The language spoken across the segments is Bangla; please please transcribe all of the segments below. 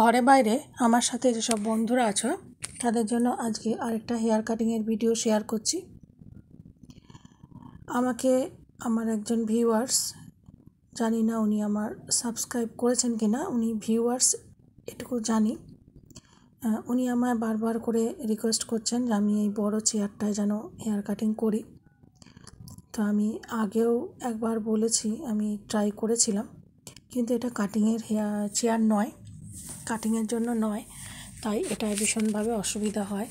ঘরে বাইরে আমার সাথে যেসব বন্ধুরা আছো তাদের জন্য আজকে আরেকটা হেয়ার কাটিংয়ের ভিডিও শেয়ার করছি আমাকে আমার একজন ভিউয়ার্স জানি না উনি আমার সাবস্ক্রাইব করেছেন কি না উনি ভিউয়ার্স এটুকু জানি উনি আমায় বারবার করে রিকোয়েস্ট করছেন যে আমি এই বড় চেয়ারটায় যেন হেয়ার কাটিং করি তো আমি আগেও একবার বলেছি আমি ট্রাই করেছিলাম কিন্তু এটা কাটিংয়ের হেয়ার চেয়ার নয় কাটিংয়ের জন্য নয় তাই এটা ভীষণভাবে অসুবিধা হয়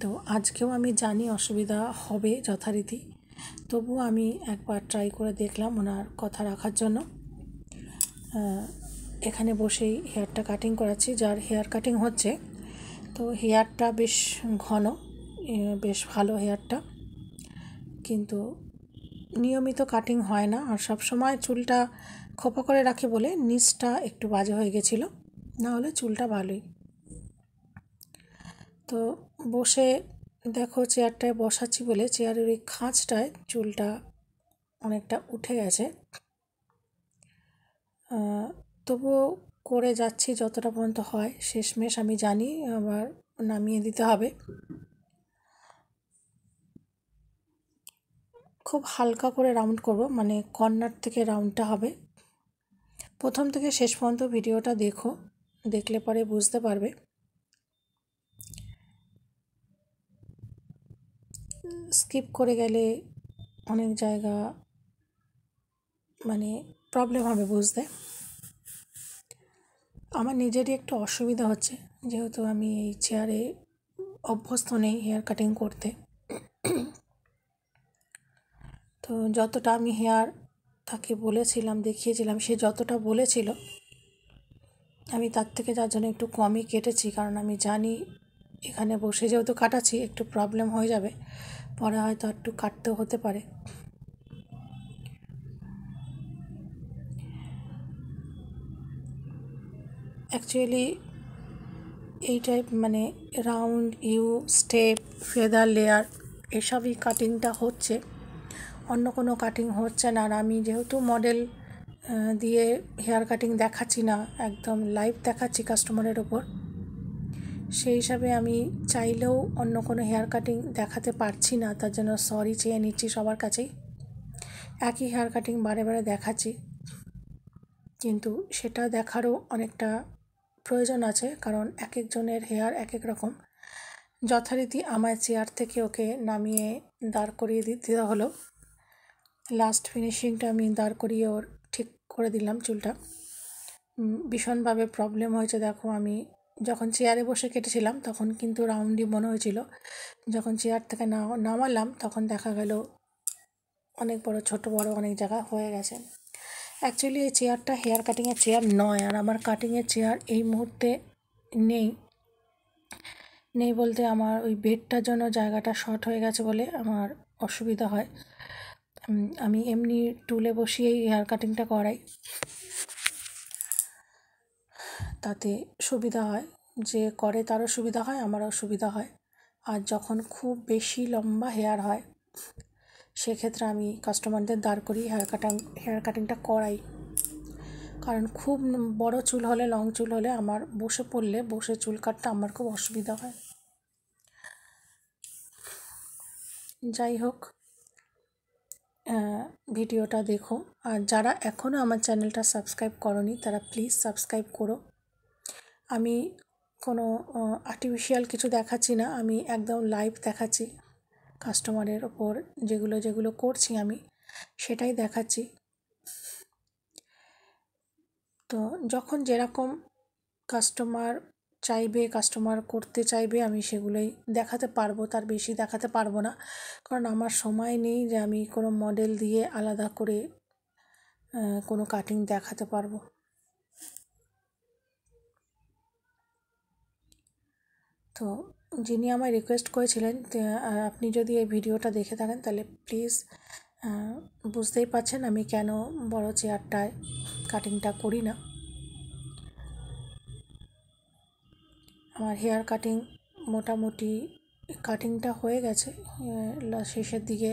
তো আজকেও আমি জানি অসুবিধা হবে যথারীতি তবুও আমি একবার ট্রাই করে দেখলাম ওনার কথা রাখার জন্য এখানে বসেই হেয়ারটা কাটিং করাচ্ছি যার হেয়ার কাটিং হচ্ছে তো হেয়ারটা বেশ ঘন বেশ ভালো হেয়ারটা কিন্তু নিয়মিত কাটিং হয় না আর সব সময় চুলটা খোপা করে রাখি বলে নিচটা একটু বাজে হয়ে গেছিল না হলে চুলটা ভালোই তো বসে দেখো চেয়ারটায় বসাচ্ছি বলে চেয়ারের ওই খাঁচটায় চুলটা অনেকটা উঠে গেছে তবুও করে যাচ্ছি যতটা পর্যন্ত হয় শেষমেশ আমি জানি আবার নামিয়ে দিতে হবে খুব হালকা করে রাউন্ড করব মানে কর্নার থেকে রাউন্ডটা হবে প্রথম থেকে শেষ পর্যন্ত ভিডিওটা দেখো দেখলে পরে বুঝতে পারবে স্কিপ করে গেলে অনেক জায়গা মানে প্রবলেম হবে বুঝতে আমার নিজেরই একটু অসুবিধা হচ্ছে যেহেতু আমি এই চেয়ারে অভ্যস্ত নেই হেয়ার কাটিং করতে তো যতটা আমি হেয়ার তাকে বলেছিলাম দেখিয়েছিলাম সে যতটা বলেছিল আমি তার থেকে যার জন্য একটু কমই কেটেছি কারণ আমি জানি এখানে বসে যেহেতু কাটাচ্ছি একটু প্রবলেম হয়ে যাবে পরে হয়তো একটু কাটতেও হতে পারে অ্যাকচুয়ালি এই টাইপ মানে round U step feather layer এসবই কাটিংটা হচ্ছে অন্য কোনো কাটিং হচ্ছে না আর আমি যেহেতু মডেল দিয়ে হেয়ার কাটিং দেখাচ্ছি না একদম লাইভ দেখাচ্ছি কাস্টমারের ওপর সেই হিসাবে আমি চাইলেও অন্য কোনো হেয়ার কাটিং দেখাতে পারছি না তার জন্য সরি চেয়ে নিচ্ছি সবার কাছেই একই হেয়ার কাটিং বারে বারে দেখাচ্ছি কিন্তু সেটা দেখারও অনেকটা প্রয়োজন আছে কারণ এক একজনের হেয়ার এক এক রকম যথারীতি আমার চেয়ার থেকে ওকে নামিয়ে দাঁড় করিয়ে দিতে হলো লাস্ট ফিনিশিংটা আমি দাঁড় করিয়ে ওর ঠিক করে দিলাম চুলটা ভীষণভাবে প্রবলেম হয়েছে দেখো আমি যখন চেয়ারে বসে কেটেছিলাম তখন কিন্তু রাউন্ডই মনে হয়েছিল যখন চেয়ার থেকে নামালাম তখন দেখা গেল অনেক বড় ছোট বড় অনেক জায়গা হয়ে গেছে অ্যাকচুয়ালি এই চেয়ারটা হেয়ার কাটিংয়ের চেয়ার নয় আর আমার কাটিংয়ের চেয়ার এই মুহূর্তে নেই নেই বলতে আমার ওই বেডটার জন্য জায়গাটা শর্ট হয়ে গেছে বলে আমার অসুবিধা হয় আমি এমনি টুলে বসিয়েই হেয়ার কাটিংটা করাই তাতে সুবিধা হয় যে করে তারও সুবিধা হয় আমারও সুবিধা হয় আর যখন খুব বেশি লম্বা হেয়ার হয় সেক্ষেত্রে আমি কাস্টমারদের দাঁড় করি হেয়ার কাটাং হেয়ার কাটিংটা করাই কারণ খুব বড় চুল হলে লং চুল হলে আমার বসে পড়লে বসে চুল কাটতে আমার খুব অসুবিধা হয় যাই হোক ভিডিওটা দেখো আর যারা এখনও আমার চ্যানেলটা সাবস্ক্রাইব করনি তারা প্লিজ সাবস্ক্রাইব করো আমি কোনো আর্টিফিশিয়াল কিছু দেখাচ্ছি না আমি একদম লাইভ দেখাচ্ছি কাস্টমারের ওপর যেগুলো যেগুলো করছি আমি সেটাই দেখাচ্ছি তো যখন যেরকম কাস্টমার চাইবে কাস্টমার করতে চাইবে আমি সেগুলোই দেখাতে পারবো তার বেশি দেখাতে পারবো না কারণ আমার সময় নেই যে আমি কোনো মডেল দিয়ে আলাদা করে কোনো কাটিং দেখাতে পারবো তো যিনি আমায় রিকোয়েস্ট করেছিলেন আপনি যদি এই ভিডিওটা দেখে থাকেন তাহলে প্লিজ বুঝতেই পারছেন আমি কেন বড় চেয়ারটায় কাটিংটা করি না আমার হেয়ার কাটিং মোটামুটি কাটিংটা হয়ে গেছে শেষের দিকে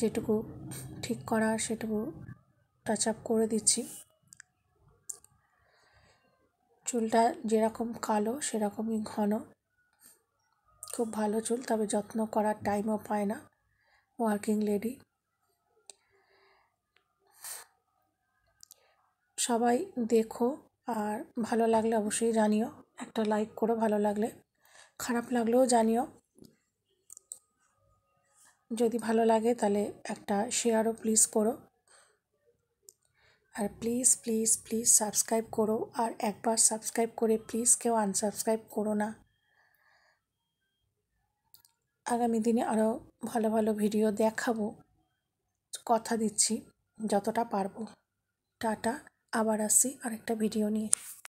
যেটুকু ঠিক করা সেটুকু টাচ আপ করে দিচ্ছি চুলটা যেরকম কালো সেরকমই ঘন খুব ভালো চুল তবে যত্ন করার টাইমও পায় না ওয়ার্কিং লেডি সবাই দেখো আর ভালো লাগলে অবশ্যই জানিও একটা লাইক করো ভালো লাগলে খারাপ লাগলেও জানিও যদি ভালো লাগে তাহলে একটা শেয়ারও প্লিজ করো আর প্লিজ প্লিজ প্লিজ সাবস্ক্রাইব করো আর একবার সাবস্ক্রাইব করে প্লিজ কেউ আনসাবস্ক্রাইব করো না আগামী দিনে আরও ভালো ভালো ভিডিও দেখাবো কথা দিচ্ছি যতটা পারবো টাটা আবার আসি আরেকটা ভিডিও নিয়ে